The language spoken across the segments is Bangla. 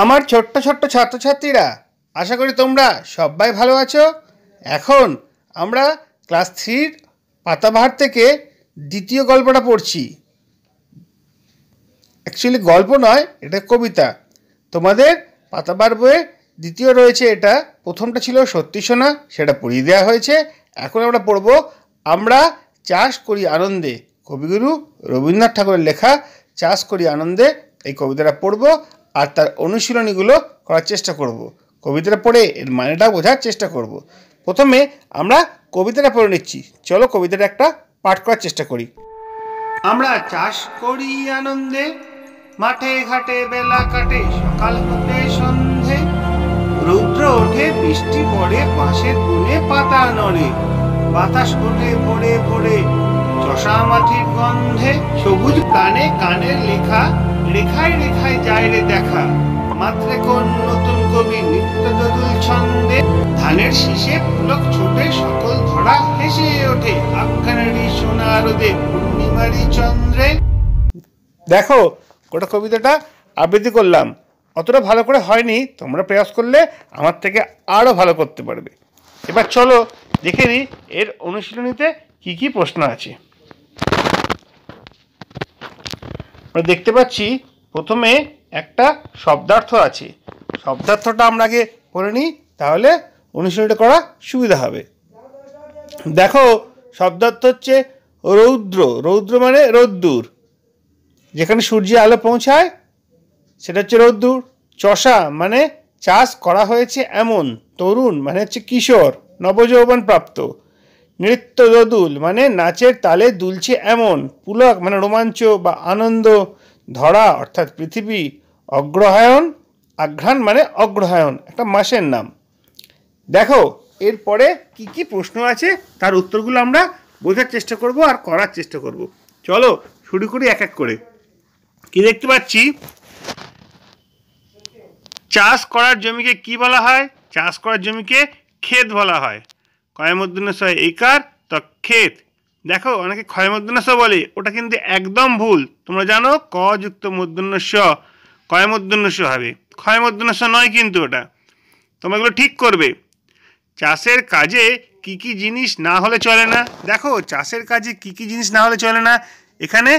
আমার ছোট্ট ছোট্ট ছাত্রছাত্রীরা আশা করি তোমরা সবাই ভালো আছো এখন আমরা ক্লাস থ্রির পাতাবাহার থেকে দ্বিতীয় গল্পটা পড়ছি অ্যাকচুয়ালি গল্প নয় এটা কবিতা তোমাদের পাতাবাহার বইয়ে দ্বিতীয় রয়েছে এটা প্রথমটা ছিল সত্যি সোনা সেটা পড়িয়ে দেওয়া হয়েছে এখন আমরা পড়ব আমরা চাষ করি আনন্দে কবিগুরু রবীন্দ্রনাথ ঠাকুরের লেখা চাষ করি আনন্দে এই কবিতাটা পড়ব আর তার অনুশীলনীগুলো করার চেষ্টা করব। কবিতাটা পড়ে এর মানেটা বোঝার চেষ্টা করব। প্রথমে আমরা কবিতাটা পড়ে নিচ্ছি চলো কবিতাটা একটা পাঠ করার চেষ্টা করি আমরা চাষ করি আনন্দে মাঠে ঘাটে বেলা কাটে সকাল হতে সন্ধে রৌদ্র ওঠে বৃষ্টি পড়ে বাঁশের তুলে পাতা নড়ে বাতাস ওঠে ভরে ভরে চশা মাটির গন্ধে সবুজ কানে কানের লেখা রেখায় রেখায় যায় রে দেখা মাত্রে কোন নতুন কবি নিত্য দদুল ছন্দে ধানের শীষে পুলক ছোটে সকল ধরা হেসে ওঠে আফগানারি সোনারদে পূর্ণিমারি চন্দ্রে দেখো গোটা কবিতাটা আবৃত্তি করলাম অতটা ভালো করে হয়নি তোমরা প্রয়াস করলে আমার থেকে আরও ভালো করতে পারবে এবার চলো দেখে নিই এর অনুশীলনীতে কি কি প্রশ্ন আছে আমরা দেখতে পাচ্ছি প্রথমে একটা শব্দার্থ আছে শব্দার্থটা আমরা আগে করে নিই তাহলে অনুশীলনটা করা সুবিধা হবে দেখো শব্দার্থ হচ্ছে রৌদ্র রৌদ্র মানে রোদ্দুর যেখানে সূর্যের আলো পৌঁছায় সেটা হচ্ছে রোদ্দুর চষা মানে চাষ করা হয়েছে এমন তরুণ মানে হচ্ছে কিশোর নবযৌবন প্রাপ্ত নৃত্য দদুল মানে নাচের তালে দুলছে এমন পুলক মানে রোমাঞ্চ বা আনন্দ ধরা অর্থাৎ পৃথিবী অগ্রহায়ণ আঘ্রাণ মানে অগ্রহায়ণ একটা মাসের নাম দেখো এরপরে কি কি প্রশ্ন আছে তার উত্তরগুলো আমরা বোঝার চেষ্টা করব আর করার চেষ্টা করব চলো শুরু করি এক এক করে কি দেখতে পাচ্ছি চাষ করার জমিকে কি বলা হয় চাষ করার জমিকে ক্ষেত বলা হয় কয়মদ্দুনেস ইকার তো ক্ষেত দেখো অনেকে ক্ষয়মদ্দুনেস বলে ওটা কিন্তু একদম ভুল তোমরা জানো ক যুক্ত মদ্দুন্যস্য কয়মদ্দুন্যস্য হবে ক্ষয়মদ্দুনেস নয় কিন্তু ওটা তোমরা এগুলো ঠিক করবে চাষের কাজে কি কি জিনিস না হলে চলে না দেখো চাষের কাজে কি কি জিনিস না হলে চলে না এখানে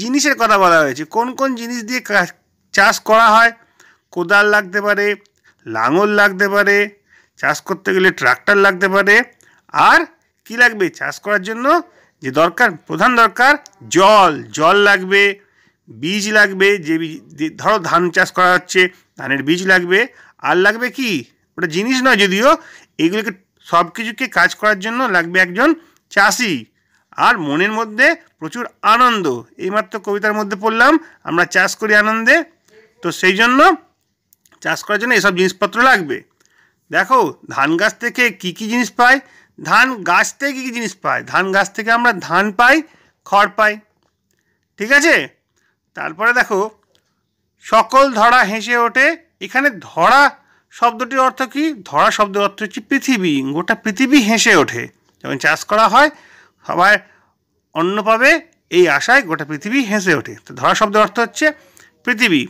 জিনিসের কথা বলা হয়েছে কোন কোন জিনিস দিয়ে চাষ করা হয় কোদাল লাগতে পারে লাঙল লাগতে পারে চাষ করতে গেলে ট্রাক্টর লাগতে পারে আর কি লাগবে চাষ করার জন্য যে দরকার প্রধান দরকার জল জল লাগবে বীজ লাগবে যে ধরো ধান চাষ করা হচ্ছে ধানের বীজ লাগবে আর লাগবে কি ওটা জিনিস নয় যদিও এগুলোকে সব কিছুকে কাজ করার জন্য লাগবে একজন চাষি আর মনের মধ্যে প্রচুর আনন্দ এইমাত্র কবিতার মধ্যে পড়লাম আমরা চাষ করি আনন্দে তো সেই জন্য চাষ করার জন্য এসব জিনিসপত্র লাগবে দেখো ধান গাছ থেকে কি কি জিনিস পায় ধান গাছ থেকে কী কী জিনিস পাই ধান গাছ থেকে আমরা ধান পাই খড় পাই ঠিক আছে তারপরে দেখো সকল ধরা হেসে ওঠে এখানে ধরা শব্দটির অর্থ কি ধরা শব্দের অর্থ হচ্ছে পৃথিবী গোটা পৃথিবী হেসে ওঠে যখন চাষ করা হয় সবাই অন্য পাবে এই আশায় গোটা পৃথিবী হেসে ওঠে তো ধরা শব্দের অর্থ হচ্ছে পৃথিবী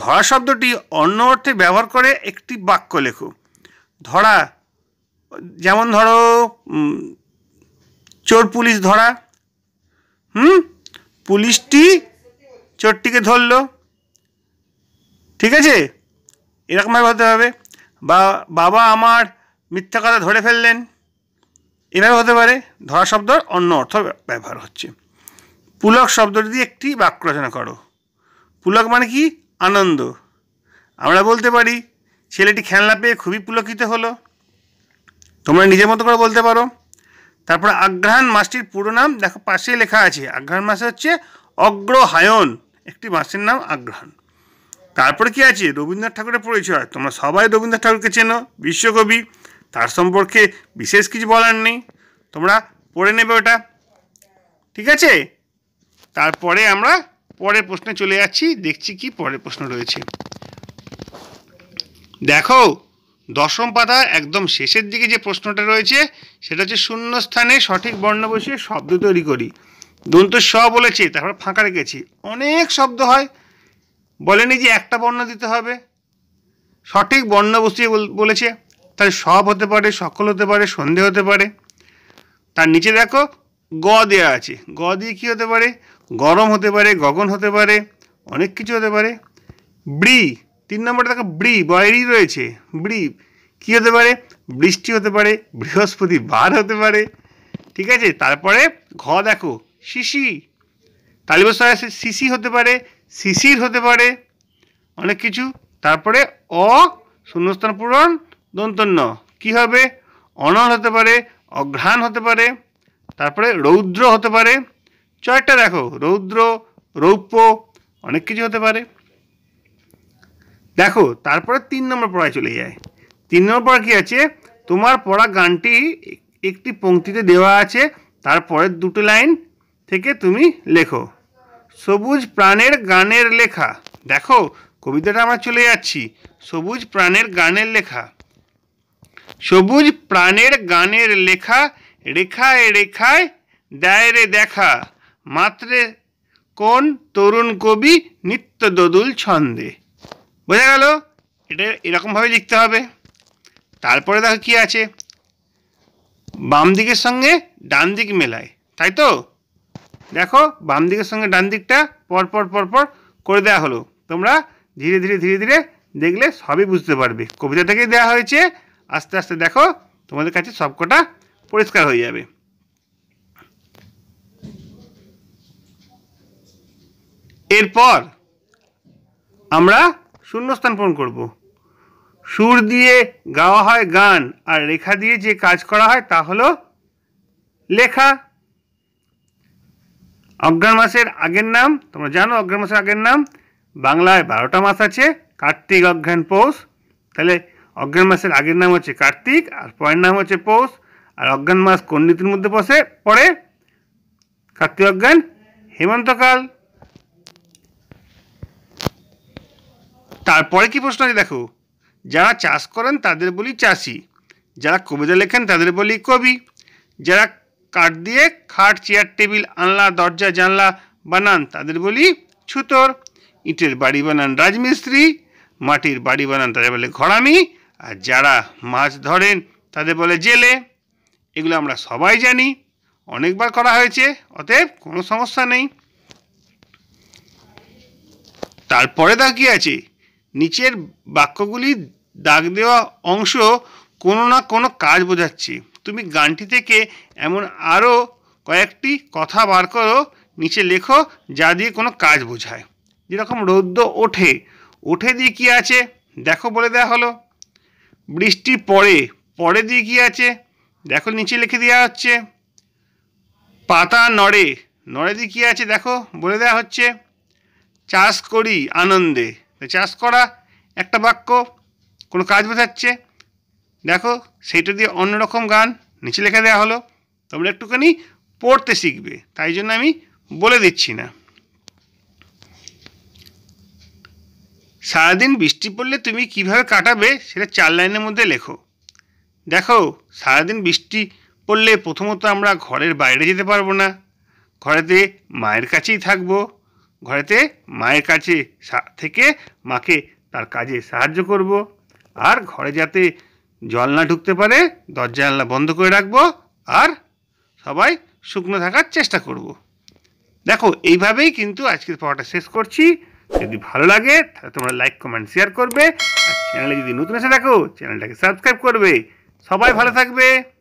ধরা শব্দটি অন্য অর্থে ব্যবহার করে একটি বাক্য লেখো ধরা যেমন ধরো চোর পুলিশ ধরা হুম পুলিশটি চোরটিকে ধরলো ঠিক আছে এরকমভাবে হতে হবে বা বাবা আমার মিথ্যা কথা ধরে ফেললেন এভাবে হতে পারে ধরা শব্দর অন্য অর্থ ব্যবহার হচ্ছে পুলক শব্দটি দিয়ে একটি বাক্য রচনা করো পুলক মানে কি আনন্দ আমরা বলতে পারি ছেলেটি খেলনা পেয়ে খুবই পুলকিত হলো তোমরা নিজের মতো করে বলতে পারো তারপরে আঘ্রাণ মাসটির পুরো নাম দেখো পাশে লেখা আছে আঘ্রাণ মাস হচ্ছে অগ্রহায়ণ একটি মাসের নাম আঘ্রাণ তারপরে কি আছে রবীন্দ্রনাথ ঠাকুরের পরিচয় তোমরা সবাই রবীন্দ্রনাথ ঠাকুরকে চেনো বিশ্বকবি তার সম্পর্কে বিশেষ কিছু বলার নেই তোমরা পড়ে নেবে ওটা ঠিক আছে তারপরে আমরা পরের প্রশ্নে চলে যাচ্ছি দেখছি কি পরের প্রশ্ন রয়েছে দেখো দশম পাতা একদম শেষের দিকে যে প্রশ্নটা রয়েছে সেটা হচ্ছে শূন্যস্থানে সঠিক বর্ণ বসিয়ে শব্দ তৈরি করি দন্ত স বলেছি তারপর ফাঁকা রেখেছি অনেক শব্দ হয় বলেনি যে একটা বর্ণ দিতে হবে সঠিক বর্ণ বসিয়ে বলেছে তাহলে সব হতে পারে সকল হতে পারে সন্ধে হতে পারে তার নিচে দেখো গ দেওয়া আছে গ দিয়ে কী হতে পারে গরম হতে পারে গগন হতে পারে অনেক কিছু হতে পারে ব্রি তিন নম্বরে দেখো ব্রি বয়েরই রয়েছে ব্রি কী হতে পারে বৃষ্টি হতে পারে বৃহস্পতি বার হতে পারে ঠিক আছে তারপরে ঘ দেখো শিশি তালিবস্বর আছে শিশি হতে পারে শিশির হতে পারে অনেক কিছু তারপরে অ শূন্যস্থান পূরণ দন্তন্য কি হবে অনল হতে পারে অঘ্রাণ হতে পারে তারপরে রৌদ্র হতে পারে চয়টা দেখো রৌদ্র রৌপ্য অনেক কিছু হতে পারে দেখো তারপরে তিন নম্বর পড়ায় চলে যায় তিন নম্বর পড়া কী আছে তোমার পড়া গানটি একটি পংক্তিতে দেওয়া আছে তারপরের দুটো লাইন থেকে তুমি লেখো সবুজ প্রাণের গানের লেখা দেখো কবিতাটা আমরা চলে যাচ্ছি সবুজ প্রাণের গানের লেখা সবুজ প্রাণের গানের লেখা রেখায় রেখায় দায়রে দেখা মাত্রে কোন তরুণ কবি নিত্য দদুল ছন্দে বোঝা গেল এটা এরকমভাবে লিখতে হবে তারপরে দেখো কি আছে বাম দিকের সঙ্গে ডান দিক মেলায় তাই তো দেখো বাম দিকের সঙ্গে ডান দিকটা পরপর পরপর করে দেওয়া হলো তোমরা ধীরে ধীরে ধীরে ধীরে দেখলে সবই বুঝতে পারবে কবিতা দেওয়া হয়েছে আস্তে আস্তে দেখো তোমাদের কাছে সবকটা পরিষ্কার হয়ে যাবে এরপর আমরা শূন্যস্থান পূরণ করব। সুর দিয়ে গাওয়া হয় গান আর রেখা দিয়ে যে কাজ করা হয় তা হলো লেখা অজ্ঞান মাসের আগের নাম তোমরা জানো অজ্ঞান মাসের আগের নাম বাংলায় বারোটা মাস আছে কার্তিক অজ্ঞান পৌষ তাহলে অজ্ঞান মাসের আগের নাম হচ্ছে কার্তিক আর পরের নাম হচ্ছে পৌষ আর অজ্ঞান মাস কোন নীতির মধ্যে বসে পড়ে কার্তিক অজ্ঞান হেমন্তকাল তারপরে কি প্রশ্ন আছে দেখো যারা চাষ করেন তাদের বলি চাষি যারা কবিতা লেখেন তাদের বলি কবি যারা কাঠ দিয়ে খাট চেয়ার টেবিল আনলা দরজা জানলা বানান তাদের বলি ছুতর ইটের বাড়ি বানান রাজমিস্ত্রি মাটির বাড়ি বানান তাদের বলে ঘরামি আর যারা মাছ ধরেন তাদের বলে জেলে এগুলো আমরা সবাই জানি অনেকবার করা হয়েছে অতএব কোনো সমস্যা নেই তারপরে তা কি আছে নিচের বাক্যগুলি দাগ দেওয়া অংশ কোনো না কোনো কাজ বোঝাচ্ছে তুমি গানটি থেকে এমন আরও কয়েকটি কথা বার করো নিচে লেখো যা দিয়ে কোনো কাজ বোঝায় যেরকম রৌদ্র ওঠে ওঠে দিয়ে কী আছে দেখো বলে দেওয়া হলো বৃষ্টি পড়ে পড়ে দিয়ে কী আছে দেখো নিচে লিখে দেওয়া হচ্ছে পাতা নড়ে নড়ে দিয়ে কী আছে দেখো বলে দেওয়া হচ্ছে চাষ করি আনন্দে চাষ করা একটা বাক্য কোনো কাজ বোঝাচ্ছে দেখো সেইটা দিয়ে অন্যরকম গান নিচে লেখা দেওয়া হলো তোমরা একটুখানি পড়তে শিখবে তাই জন্য আমি বলে দিচ্ছি না সারাদিন বৃষ্টি পড়লে তুমি কিভাবে কাটাবে সেটা চার লাইনের মধ্যে লেখো দেখো সারাদিন বৃষ্টি পড়লে প্রথমত আমরা ঘরের বাইরে যেতে পারবো না ঘরেতে মায়ের কাছেই থাকবো ঘরেতে মায়ের কাছে থেকে মাকে তার কাজে সাহায্য করব আর ঘরে যাতে জল না ঢুকতে পারে দরজা জানলা বন্ধ করে রাখবো আর সবাই শুকনো থাকার চেষ্টা করব। দেখো এইভাবেই কিন্তু আজকের পড়াটা শেষ করছি যদি ভালো লাগে তাহলে তোমরা লাইক কমেন্ট শেয়ার করবে আর চ্যানেলে যদি নতুন এসে দেখো চ্যানেলটাকে সাবস্ক্রাইব করবে সবাই ভালো থাকবে